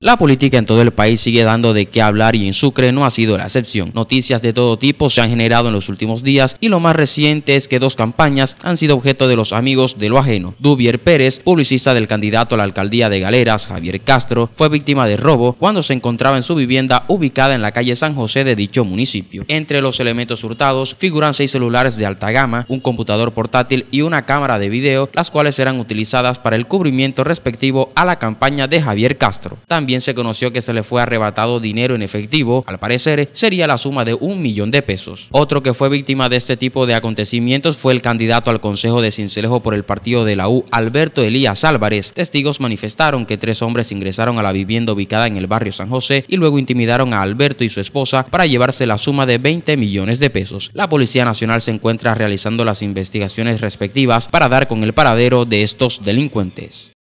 La política en todo el país sigue dando de qué hablar y en Sucre no ha sido la excepción. Noticias de todo tipo se han generado en los últimos días y lo más reciente es que dos campañas han sido objeto de los amigos de lo ajeno. Dubier Pérez, publicista del candidato a la alcaldía de Galeras, Javier Castro, fue víctima de robo cuando se encontraba en su vivienda ubicada en la calle San José de dicho municipio. Entre los elementos hurtados figuran seis celulares de alta gama, un computador portátil y una cámara de video, las cuales eran utilizadas para el cubrimiento respectivo a la campaña de Javier Castro. También también se conoció que se le fue arrebatado dinero en efectivo, al parecer sería la suma de un millón de pesos. Otro que fue víctima de este tipo de acontecimientos fue el candidato al Consejo de Cincelejo por el partido de la U, Alberto Elías Álvarez. Testigos manifestaron que tres hombres ingresaron a la vivienda ubicada en el barrio San José y luego intimidaron a Alberto y su esposa para llevarse la suma de 20 millones de pesos. La Policía Nacional se encuentra realizando las investigaciones respectivas para dar con el paradero de estos delincuentes.